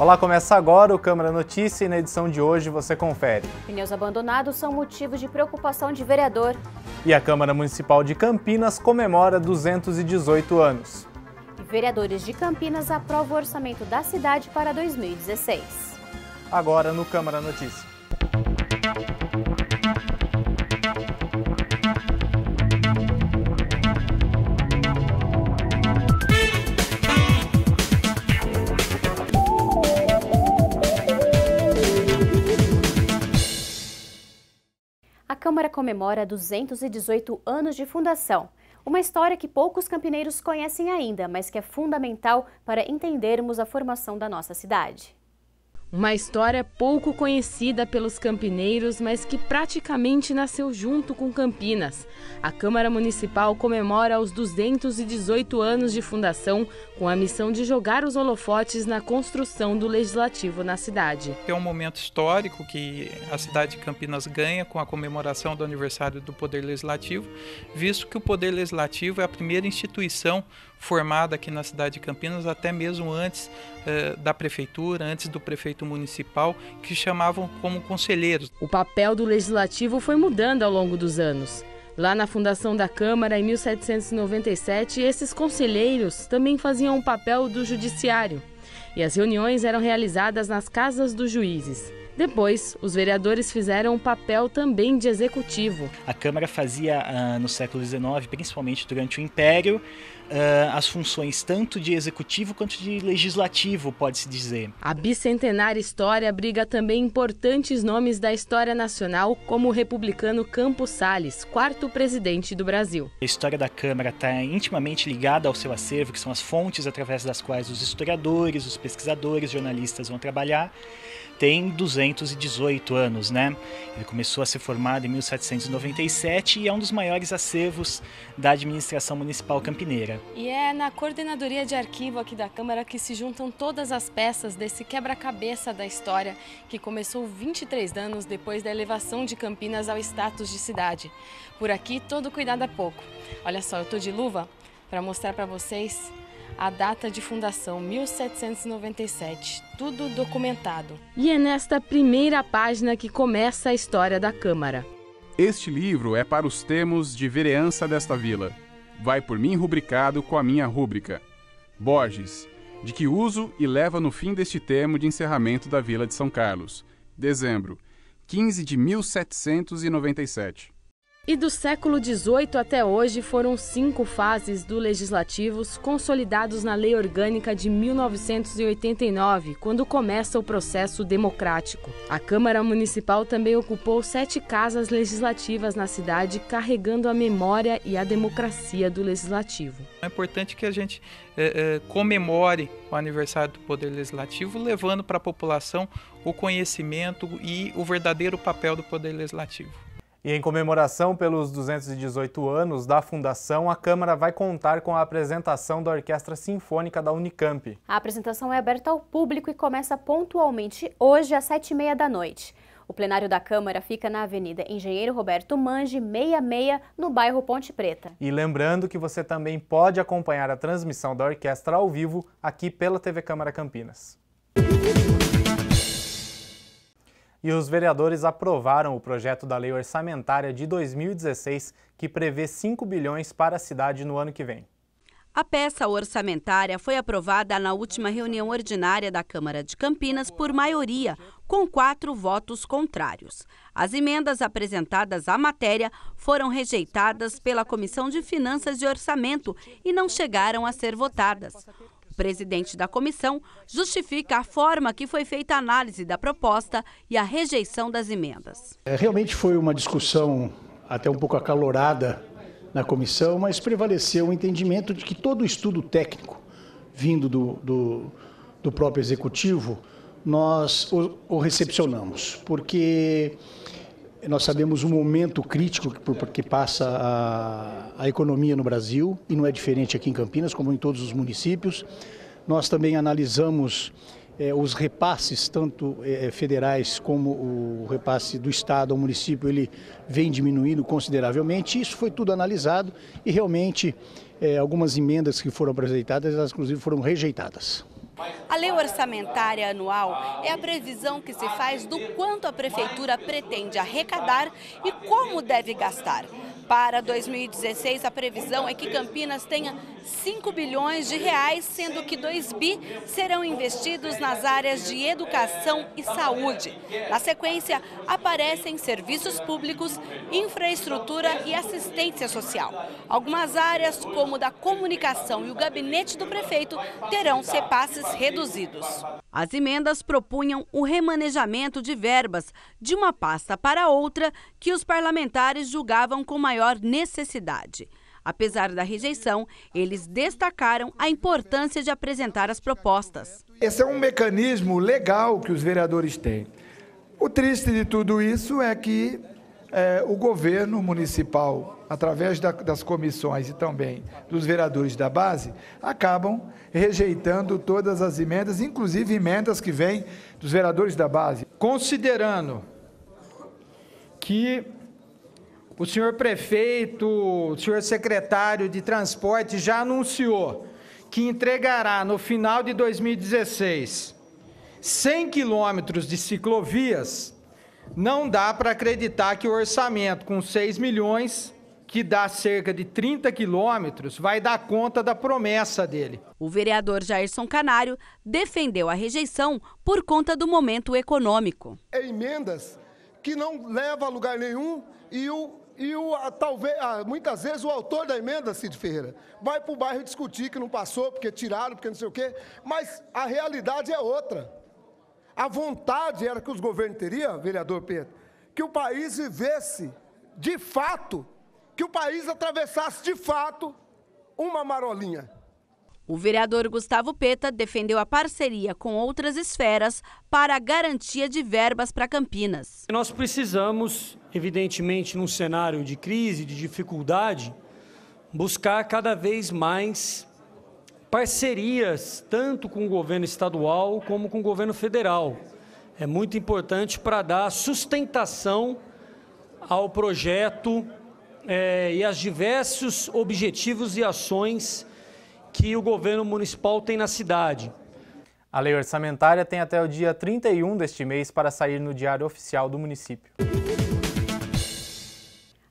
Olá, começa agora o Câmara Notícia e na edição de hoje você confere. Pneus abandonados são motivo de preocupação de vereador. E a Câmara Municipal de Campinas comemora 218 anos. E vereadores de Campinas aprovam o orçamento da cidade para 2016. Agora no Câmara Notícia. Câmara comemora 218 anos de fundação. Uma história que poucos campineiros conhecem ainda, mas que é fundamental para entendermos a formação da nossa cidade. Uma história pouco conhecida pelos campineiros, mas que praticamente nasceu junto com Campinas. A Câmara Municipal comemora os 218 anos de fundação com a missão de jogar os holofotes na construção do legislativo na cidade. É um momento histórico que a cidade de Campinas ganha com a comemoração do aniversário do Poder Legislativo, visto que o Poder Legislativo é a primeira instituição formada aqui na cidade de Campinas, até mesmo antes eh, da prefeitura, antes do prefeito municipal, que chamavam como conselheiros. O papel do legislativo foi mudando ao longo dos anos. Lá na fundação da Câmara, em 1797, esses conselheiros também faziam o papel do judiciário. E as reuniões eram realizadas nas casas dos juízes. Depois, os vereadores fizeram um papel também de executivo. A Câmara fazia ah, no século XIX, principalmente durante o Império, uh, as funções tanto de executivo quanto de legislativo, pode-se dizer. A bicentenária história abriga também importantes nomes da história nacional, como o republicano Campos Salles, quarto presidente do Brasil. A história da Câmara está intimamente ligada ao seu acervo, que são as fontes através das quais os historiadores, os pesquisadores, jornalistas vão trabalhar tem 218 anos, né? Ele começou a ser formado em 1797 e é um dos maiores acervos da administração municipal campineira. E é na coordenadoria de arquivo aqui da Câmara que se juntam todas as peças desse quebra-cabeça da história que começou 23 anos depois da elevação de Campinas ao status de cidade. Por aqui, todo cuidado é pouco. Olha só, eu tô de luva para mostrar para vocês a data de fundação, 1797. Tudo documentado. E é nesta primeira página que começa a história da Câmara. Este livro é para os termos de vereança desta vila vai por mim rubricado com a minha rúbrica. Borges, de que uso e leva no fim deste termo de encerramento da Vila de São Carlos. Dezembro, 15 de 1797. E do século XVIII até hoje foram cinco fases do legislativos consolidados na Lei Orgânica de 1989, quando começa o processo democrático. A Câmara Municipal também ocupou sete casas legislativas na cidade, carregando a memória e a democracia do legislativo. É importante que a gente é, é, comemore o aniversário do Poder Legislativo, levando para a população o conhecimento e o verdadeiro papel do Poder Legislativo. E em comemoração pelos 218 anos da fundação, a Câmara vai contar com a apresentação da Orquestra Sinfônica da Unicamp. A apresentação é aberta ao público e começa pontualmente hoje às 7h30 da noite. O plenário da Câmara fica na Avenida Engenheiro Roberto Mange, 66, no bairro Ponte Preta. E lembrando que você também pode acompanhar a transmissão da orquestra ao vivo aqui pela TV Câmara Campinas e os vereadores aprovaram o projeto da Lei Orçamentária de 2016, que prevê 5 bilhões para a cidade no ano que vem. A peça orçamentária foi aprovada na última reunião ordinária da Câmara de Campinas por maioria, com quatro votos contrários. As emendas apresentadas à matéria foram rejeitadas pela Comissão de Finanças e Orçamento e não chegaram a ser votadas presidente da comissão justifica a forma que foi feita a análise da proposta e a rejeição das emendas. É, realmente foi uma discussão até um pouco acalorada na comissão, mas prevaleceu o entendimento de que todo estudo técnico vindo do, do, do próprio executivo nós o, o recepcionamos, porque nós sabemos o momento crítico que passa a, a, economia no Brasil, e não é diferente aqui em Campinas, como em todos os municípios. Nós também analisamos eh, os repasses, tanto eh, eh, federais como o repasse do Estado ao município, ele vem diminuindo consideravelmente. Isso foi tudo analisado e realmente algumas emendas que foram apresentadas, elas inclusive foram rejeitadas. A lei orçamentária anual é a previsão que se faz do quanto a prefeitura pretende arrecadar e como deve gastar. Para 2016, a previsão é que Campinas tenha 5 bilhões de reais, sendo que 2 bi serão investidos nas áreas de educação e saúde. Na sequência, aparecem serviços públicos, infraestrutura e assistência social. Algumas áreas, como da comunicação e o gabinete do prefeito, terão repasses reduzidos. As emendas propunham o remanejamento de verbas de uma pasta para outra que os parlamentares julgavam com maior necessidade. Apesar da rejeição, eles destacaram a importância de apresentar as propostas. Esse é um mecanismo legal que os vereadores têm. O triste de tudo isso é que é, o governo municipal, através da, das comissões e também dos vereadores da base, acabam rejeitando todas as emendas, inclusive emendas que vêm dos vereadores da base. Considerando que o senhor prefeito, o senhor secretário de transporte já anunciou que entregará no final de 2016 100 quilômetros de ciclovias. Não dá para acreditar que o orçamento com 6 milhões que dá cerca de 30 quilômetros, vai dar conta da promessa dele. O vereador Jairson Canário defendeu a rejeição por conta do momento econômico. É emendas que não levam a lugar nenhum e o e o, a, talvez, a, muitas vezes o autor da emenda, Cid Ferreira, vai para o bairro discutir que não passou, porque tiraram, porque não sei o quê, mas a realidade é outra. A vontade era que os governos teriam, vereador Pedro, que o país vivesse de fato, que o país atravessasse de fato uma marolinha. O vereador Gustavo Peta defendeu a parceria com outras esferas para a garantia de verbas para Campinas. Nós precisamos evidentemente num cenário de crise, de dificuldade, buscar cada vez mais parcerias, tanto com o governo estadual como com o governo federal. É muito importante para dar sustentação ao projeto é, e aos diversos objetivos e ações que o governo municipal tem na cidade. A lei orçamentária tem até o dia 31 deste mês para sair no Diário Oficial do município.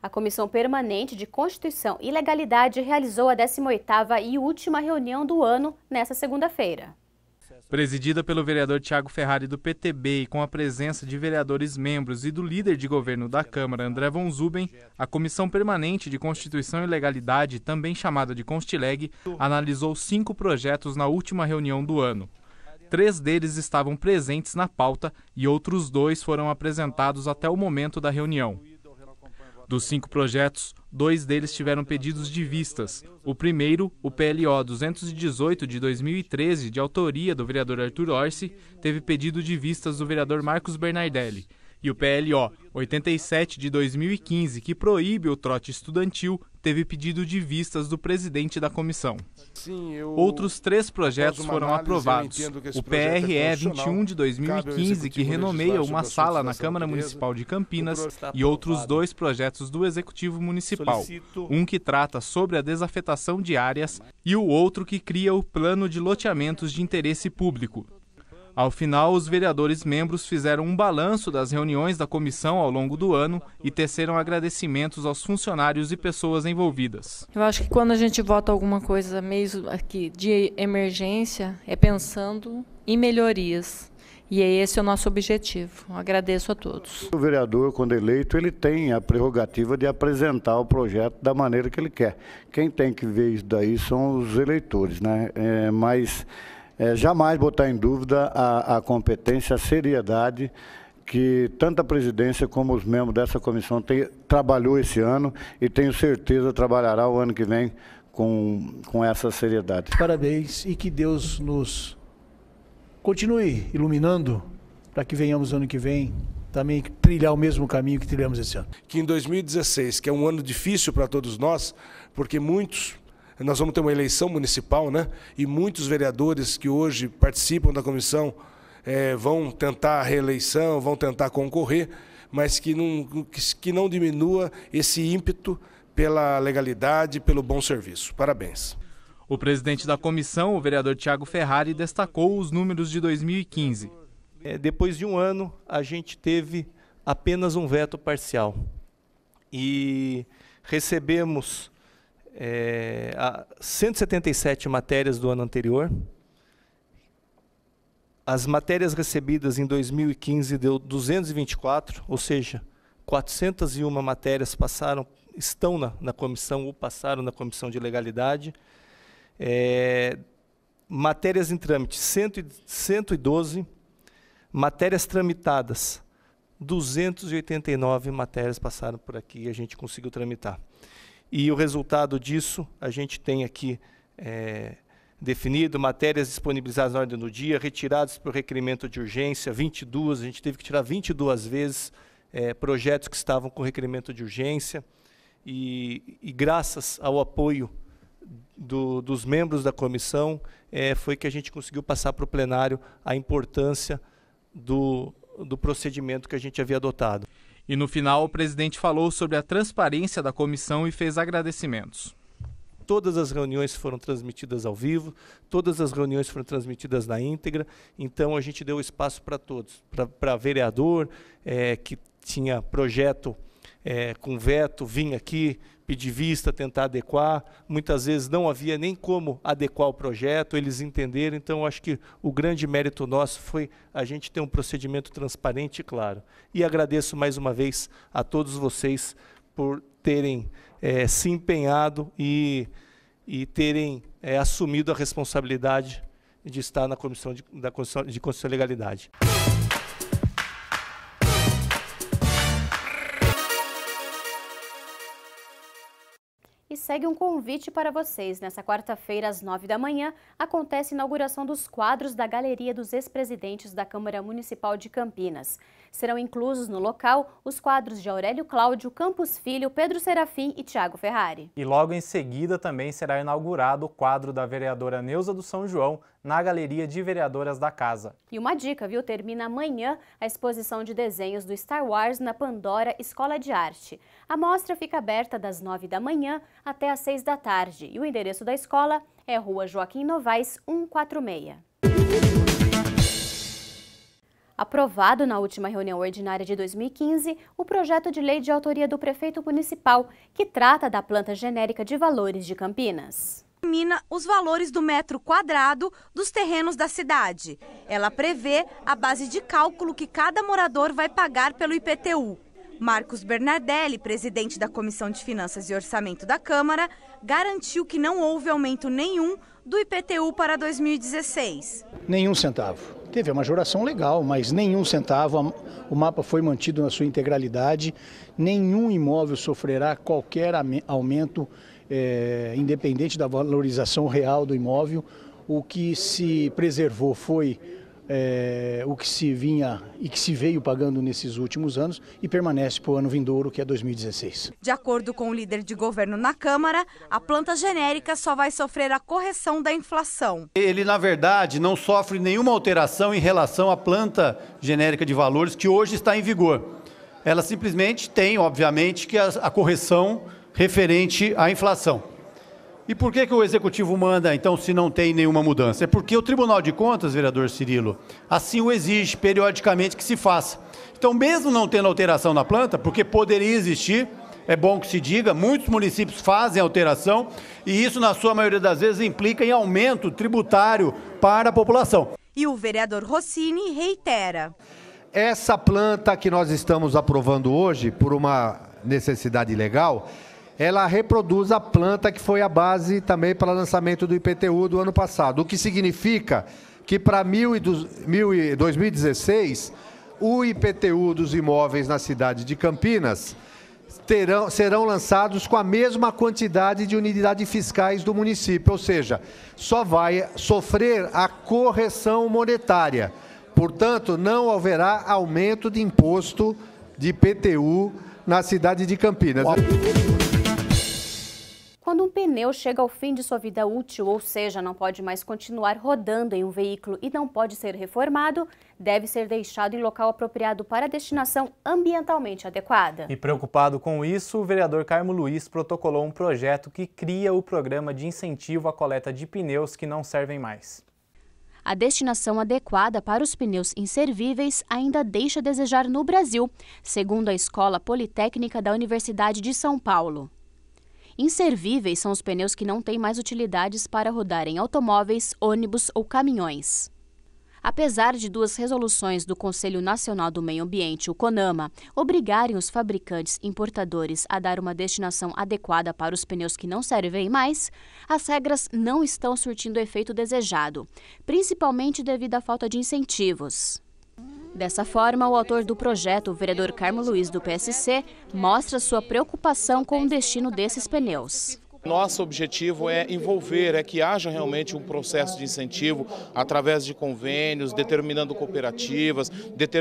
A Comissão Permanente de Constituição e Legalidade realizou a 18ª e última reunião do ano nesta segunda-feira. Presidida pelo vereador Tiago Ferrari do PTB e com a presença de vereadores membros e do líder de governo da Câmara, André Von Zuben, a Comissão Permanente de Constituição e Legalidade, também chamada de Constileg, analisou cinco projetos na última reunião do ano. Três deles estavam presentes na pauta e outros dois foram apresentados até o momento da reunião. Dos cinco projetos, dois deles tiveram pedidos de vistas. O primeiro, o PLO 218 de 2013, de autoria do vereador Arthur Orsi, teve pedido de vistas do vereador Marcos Bernardelli. E o PLO 87 de 2015, que proíbe o trote estudantil, teve pedido de vistas do presidente da comissão. Sim, eu... Outros três projetos foram aprovados. O PRE é 21 de 2015, que renomeia uma sala na Câmara Municipal de Campinas, e outros dois projetos do Executivo Municipal. Um que trata sobre a desafetação de áreas e o outro que cria o Plano de Loteamentos de Interesse Público, ao final, os vereadores membros fizeram um balanço das reuniões da comissão ao longo do ano e teceram agradecimentos aos funcionários e pessoas envolvidas. Eu acho que quando a gente vota alguma coisa mesmo aqui de emergência, é pensando em melhorias. E é esse é o nosso objetivo. Agradeço a todos. O vereador, quando eleito, ele tem a prerrogativa de apresentar o projeto da maneira que ele quer. Quem tem que ver isso daí são os eleitores, né? É, mas é, jamais botar em dúvida a, a competência, a seriedade que tanto a presidência como os membros dessa comissão tem, trabalhou esse ano e tenho certeza trabalhará o ano que vem com, com essa seriedade. Parabéns e que Deus nos continue iluminando para que venhamos ano que vem também trilhar o mesmo caminho que trilhamos esse ano. Que em 2016, que é um ano difícil para todos nós, porque muitos nós vamos ter uma eleição municipal, né? E muitos vereadores que hoje participam da comissão é, vão tentar a reeleição, vão tentar concorrer, mas que não, que não diminua esse ímpeto pela legalidade, pelo bom serviço. Parabéns. O presidente da comissão, o vereador Tiago Ferrari, destacou os números de 2015. É, depois de um ano, a gente teve apenas um veto parcial. E recebemos é, 177 matérias do ano anterior. As matérias recebidas em 2015 deu 224, ou seja, 401 matérias passaram, estão na, na comissão ou passaram na comissão de legalidade. É, matérias em trâmite, 100, 112. Matérias tramitadas, 289 matérias passaram por aqui e a gente conseguiu tramitar. E o resultado disso a gente tem aqui é, definido, matérias disponibilizadas na ordem do dia, retiradas por requerimento de urgência, 22, a gente teve que tirar 22 vezes é, projetos que estavam com requerimento de urgência, e, e graças ao apoio do, dos membros da comissão, é, foi que a gente conseguiu passar para o plenário a importância do, do procedimento que a gente havia adotado. E no final, o presidente falou sobre a transparência da comissão e fez agradecimentos. Todas as reuniões foram transmitidas ao vivo, todas as reuniões foram transmitidas na íntegra, então a gente deu espaço para todos, para vereador é, que tinha projeto é, com veto, vim aqui pedir vista, tentar adequar. Muitas vezes não havia nem como adequar o projeto, eles entenderam. Então, acho que o grande mérito nosso foi a gente ter um procedimento transparente e claro. E agradeço mais uma vez a todos vocês por terem é, se empenhado e, e terem é, assumido a responsabilidade de estar na comissão de, da, de constitucionalidade. E segue um convite para vocês. Nessa quarta-feira, às nove da manhã, acontece a inauguração dos quadros da Galeria dos Ex-Presidentes da Câmara Municipal de Campinas. Serão inclusos no local os quadros de Aurélio Cláudio, Campos Filho, Pedro Serafim e Tiago Ferrari. E logo em seguida também será inaugurado o quadro da vereadora Neuza do São João na Galeria de Vereadoras da Casa. E uma dica, viu? Termina amanhã a exposição de desenhos do Star Wars na Pandora Escola de Arte. A mostra fica aberta das nove da manhã até às 6 da tarde. E o endereço da escola é Rua Joaquim Novaes 146. Aprovado na última reunião ordinária de 2015, o projeto de lei de autoria do prefeito municipal, que trata da planta genérica de valores de Campinas. Determina os valores do metro quadrado dos terrenos da cidade. Ela prevê a base de cálculo que cada morador vai pagar pelo IPTU. Marcos Bernardelli, presidente da Comissão de Finanças e Orçamento da Câmara, garantiu que não houve aumento nenhum do IPTU para 2016. Nenhum centavo. Teve a majoração legal, mas nenhum centavo. O mapa foi mantido na sua integralidade. Nenhum imóvel sofrerá qualquer aumento, é, independente da valorização real do imóvel. O que se preservou foi é, o que se vinha e que se veio pagando nesses últimos anos e permanece para o ano vindouro, que é 2016. De acordo com o líder de governo na Câmara, a planta genérica só vai sofrer a correção da inflação. Ele, na verdade, não sofre nenhuma alteração em relação à planta genérica de valores que hoje está em vigor. Ela simplesmente tem, obviamente, que a, a correção referente à inflação. E por que, que o executivo manda, então, se não tem nenhuma mudança? É porque o Tribunal de Contas, vereador Cirilo, assim o exige periodicamente que se faça. Então, mesmo não tendo alteração na planta, porque poderia existir, é bom que se diga, muitos municípios fazem alteração e isso, na sua maioria das vezes, implica em aumento tributário para a população. E o vereador Rossini reitera. Essa planta que nós estamos aprovando hoje, por uma necessidade legal, ela reproduz a planta que foi a base também para o lançamento do IPTU do ano passado, o que significa que para 2016 o IPTU dos imóveis na cidade de Campinas terão, serão lançados com a mesma quantidade de unidades fiscais do município, ou seja, só vai sofrer a correção monetária. Portanto, não haverá aumento de imposto de IPTU na cidade de Campinas pneu chega ao fim de sua vida útil, ou seja, não pode mais continuar rodando em um veículo e não pode ser reformado, deve ser deixado em local apropriado para destinação ambientalmente adequada. E preocupado com isso, o vereador Carmo Luiz protocolou um projeto que cria o programa de incentivo à coleta de pneus que não servem mais. A destinação adequada para os pneus inservíveis ainda deixa a desejar no Brasil, segundo a Escola Politécnica da Universidade de São Paulo. Inservíveis são os pneus que não têm mais utilidades para rodar em automóveis, ônibus ou caminhões. Apesar de duas resoluções do Conselho Nacional do Meio Ambiente, o CONAMA, obrigarem os fabricantes importadores a dar uma destinação adequada para os pneus que não servem mais, as regras não estão surtindo o efeito desejado, principalmente devido à falta de incentivos. Dessa forma, o autor do projeto, o vereador Carmo Luiz do PSC, mostra sua preocupação com o destino desses pneus. Nosso objetivo é envolver, é que haja realmente um processo de incentivo através de convênios, determinando cooperativas,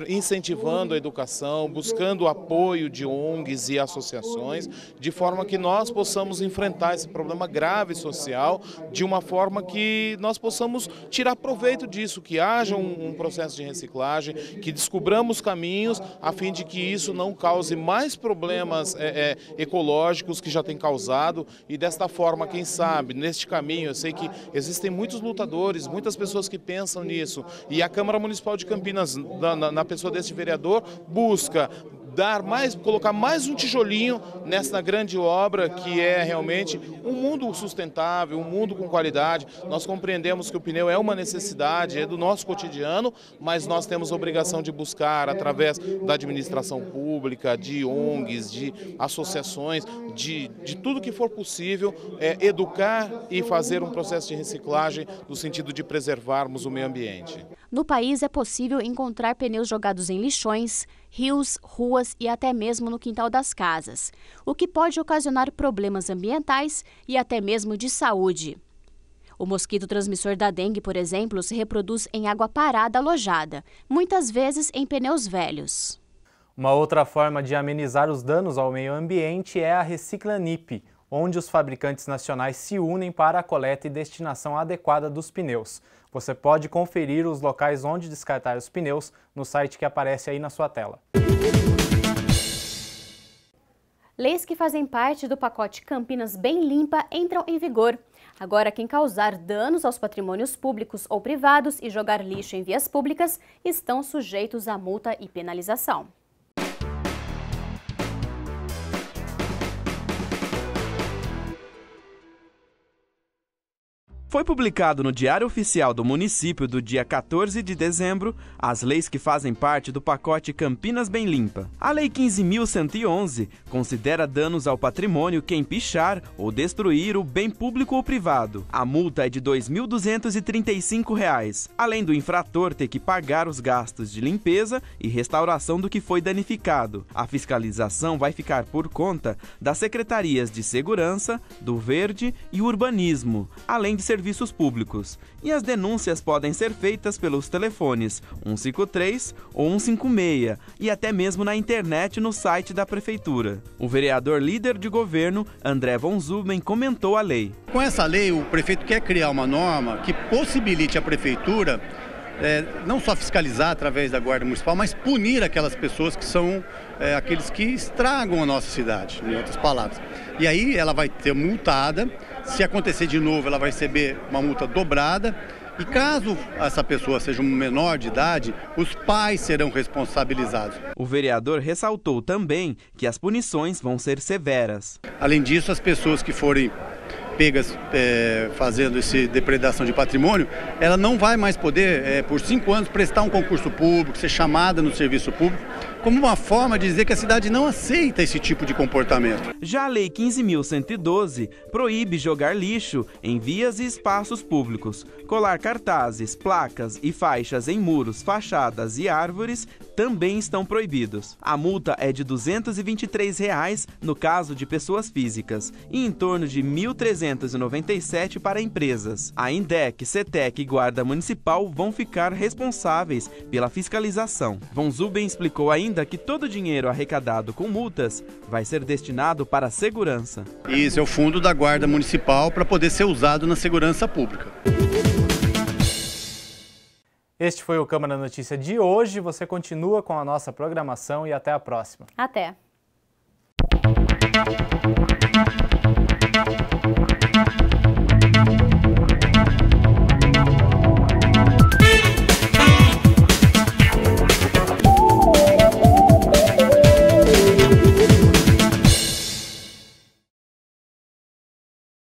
incentivando a educação, buscando o apoio de ONGs e associações, de forma que nós possamos enfrentar esse problema grave social de uma forma que nós possamos tirar proveito disso, que haja um, processo de reciclagem, que descubramos caminhos a fim de que isso não cause mais problemas é, é, ecológicos que já tem causado e desta forma, quem sabe, neste caminho. Eu sei que existem muitos lutadores, muitas pessoas que pensam nisso. E a Câmara Municipal de Campinas, na, na, na pessoa deste vereador, busca dar mais, colocar mais um tijolinho nessa grande obra que é realmente um mundo sustentável, um mundo com qualidade. Nós compreendemos que o pneu é uma necessidade, é do nosso cotidiano, mas nós temos a obrigação de buscar através da administração pública, de ONGs, de associações, de, de tudo que for possível, é, educar e fazer um processo de reciclagem no sentido de preservarmos o meio ambiente. No país é possível encontrar pneus jogados em lixões, rios, ruas e até mesmo no quintal das casas, o que pode ocasionar problemas ambientais e até mesmo de saúde. O mosquito transmissor da dengue, por exemplo, se reproduz em água parada alojada, muitas vezes em pneus velhos. Uma outra forma de amenizar os danos ao meio ambiente é a reciclanip onde os fabricantes nacionais se unem para a coleta e destinação adequada dos pneus. Você pode conferir os locais onde descartar os pneus no site que aparece aí na sua tela. Leis que fazem parte do pacote Campinas Bem Limpa entram em vigor. Agora, quem causar danos aos patrimônios públicos ou privados e jogar lixo em vias públicas estão sujeitos a multa e penalização. Foi publicado no Diário Oficial do Município do dia 14 de dezembro as leis que fazem parte do pacote Campinas Bem Limpa. A Lei 15.111 considera danos ao patrimônio quem pichar ou destruir o bem público ou privado. A multa é de R$ 2.235, além do infrator ter que pagar os gastos de limpeza e restauração do que foi danificado. A fiscalização vai ficar por conta das secretarias de Segurança, do Verde e Urbanismo, além de ser serviços públicos. E as denúncias podem ser feitas pelos telefones 153 ou 156 e até mesmo na internet no site da prefeitura. O vereador líder de governo, André Von Zuben, comentou a lei. Com essa lei, o prefeito quer criar uma norma que possibilite a prefeitura é, não só fiscalizar através da Guarda Municipal, mas punir aquelas pessoas que são é, aqueles que estragam a nossa cidade, em outras palavras. E aí ela vai ter multada se acontecer de novo, ela vai receber uma multa dobrada. E caso essa pessoa seja um menor de idade, os pais serão responsabilizados. O vereador ressaltou também que as punições vão ser severas. Além disso, as pessoas que forem pegas é, fazendo esse depredação de patrimônio, ela não vai mais poder, é, por cinco anos, prestar um concurso público, ser chamada no serviço público, como uma forma de dizer que a cidade não aceita esse tipo de comportamento. Já a Lei 15.112 proíbe jogar lixo em vias e espaços públicos. Colar cartazes, placas e faixas em muros, fachadas e árvores também estão proibidos. A multa é de R$ 223 reais no caso de pessoas físicas e em torno de R$ 397 para empresas. A INDEC, CETEC e Guarda Municipal vão ficar responsáveis pela fiscalização. Von Zuben explicou ainda que todo o dinheiro arrecadado com multas vai ser destinado para a segurança. Isso é o fundo da Guarda Municipal para poder ser usado na segurança pública. Este foi o Câmara Notícia de hoje. Você continua com a nossa programação e até a próxima. Até.